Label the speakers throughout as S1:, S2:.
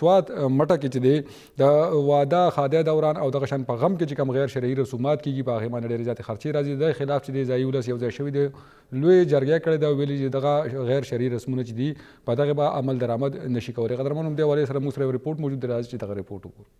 S1: سواد مټه کې چې دی د واده خاده دوران او دغه شان په غم کې چې کوم غیر شرعي رسومات کیږي په هغه باندې ډېر زیات خرچي راځي د خلاف چې دی ځای ولس یو ځای شوی دی لوی جرګه کړی دا ویلي چې دغه غیر شرعي رسمونه چې دی په دغه به عمل درآمد نشي کولی قدرمنوم دی والي سره موږ سره ریپورت موجود دی راځي چې دغه ریپورت وګورو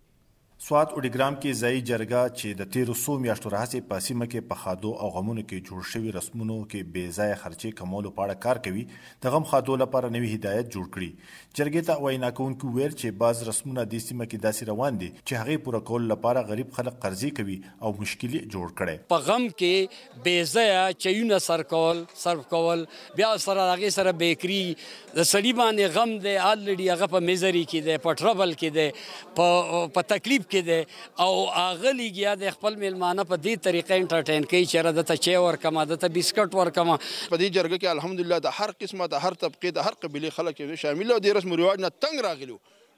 S2: سوات اوډیګرام کې ځای جرګه چې د 1300 میاشتو راهسې په سیمه کې په خادو او غمونو کې جوړ شوی رسمونو کې بې ځای خرچې کمولو په اړه کار کوي د غم خادو لپاره نوې هدایت جوړ کړي جرګې ته وینا کوونکو ویل چې بعض رسمونه د سیمه کې داسې روان دي چې هغه پوره کول لپاره غریب خلک قرضې کوي او مشکلي جوړ کړي
S3: په غم کې بې ځای چېونه سر کول صرف کول بیا سره هغه سره بیکری د سړي باندې غم دی الډي هغه په میزري کې دی په ټربل کې دی په په تکلیف کې دی او هغه لګیا د خپل میلمانه
S2: په دې طریقې انټرټین کوي چې را دته چای ورکم دته بسکټ ورکم په دې جرګه کې الحمدلله د هر قسمه د هر طبقه د هر قبيله خلک شامل او د رسم رواج نه تنگ راغلي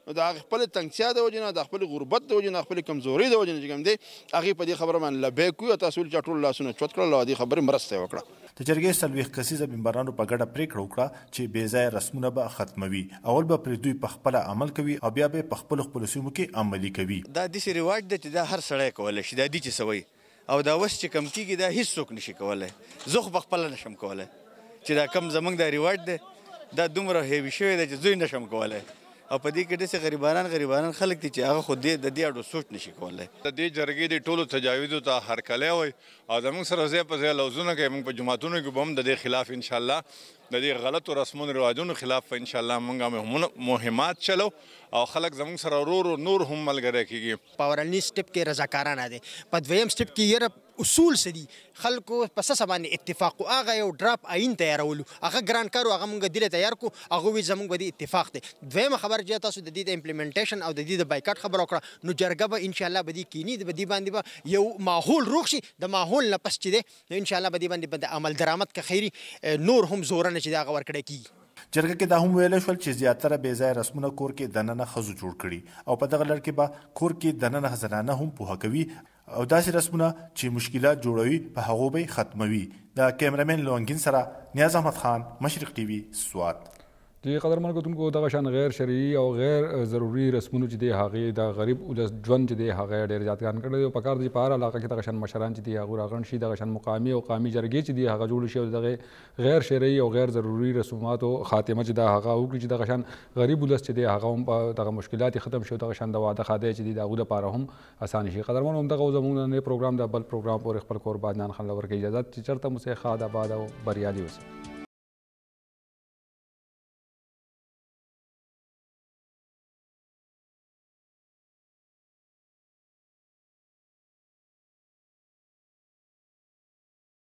S2: نو د هغې خپل تنګتیا د وجې نه د خپل غربت د وجې نه خپل کمزورۍ د وجې نه چې کوم دی هغې په دې خبره باندې لبیک وي او تاسو چې ټول لاسونه چوت کړل او دې خبرې مرسته یې وکړه د جرګې څلوېښت کسیزه ممبرانو په ګډه پریکړه وکړه چې بې ځایه رسمونه به ختموي اول به پرې دوی په خپل عمل کوي او بیا به په خپل خپل سیمو کې عملي کوي
S3: دا داسې رواج دی چې دا هر سړی کولی شي دا دي چې سوی او دا وس چې کم کیږي دا هیڅوک نشي کولای زه خو خپل نشم کولای چې دا کم زمنګ دا ریوارډ دی دا دومره هیوی شوی دی چې زوی نشم کولای او په دې کې ډېر غریبانان غریبانان خلک دي چې هغه خو دې د دې اړو سوچ نشي کولای
S2: د دې جرګې د ټولو تجاویزو ته هرکلی وای او زموږ سره ځای په ځای لوزونه کوي موږ په جماعتونو کې به هم د دې خلاف ان شاء الله د دې غلطو رسمونو رواجونو خلاف ان شاء الله موږ مهمات چلو او
S4: خلک زموږ سره ورو ورو نور هم ملګری کیږي پاورلنی سټپ کې رضاکارانه دي په دویم سټپ کې یره اصول څه دي خلکو په څه باندې اتفاق او هغه یو ډراپ آئین تیارولو هغه ګران کارو هغه موږ دله تیار کو هغه وی زموږ باندې اتفاق دی دویمه خبر چې تاسو د دې د امپلیمنټیشن او د دې د بایکاټ خبر وکړه نو جرګه به ان شاء الله بدی کینی د بدی باندې به یو ماحول روښ شي د ماحول نه پس چې دی ان شاء الله بدی باندې د عمل درامت که خیری نور هم زورنه چې دا غور کړی کی
S2: جرګه کې دا هم ویل شو چې زیاتره بې ځای رسمونه کور کې دننه خزو جوړ کړي او په دغه لړ کې به کور کې دننه خزانه هم په حکوي او داسې رسمونه چې مشکلات جوړوي په هغو به ختموي د کیمرمن لونګین سره نیاز احمد خان مشرق ټي وي سوات
S1: د قدرمن کوونکو دغه شان غیر شرعي او غیر ضروري رسمونه چې د هغې د غریب او د ژوند چې د هغې ډېر زیات ګران کړی او په کار دي په هر علاقه کې دغه شان مشران چې دی هغه راغون شي دغه شان مقامي او قامي جرګې چې دی هغه جوړ شي او دغه غیر شرعي او غیر ضروري رسومات او خاتمه چې د هغه وکړي چې دغه شان غریب ولس چې دی هغه هم دغه مشکلات ختم شي دغه شان د واده خاده چې دی دغه لپاره هم اسان شي قدرمن هم دغه زمونږ نه پروګرام د بل پروګرام پورې خپل کور باندې خلک ورکړي اجازه چې چرته مو ښه آباد او بریالي اوسئ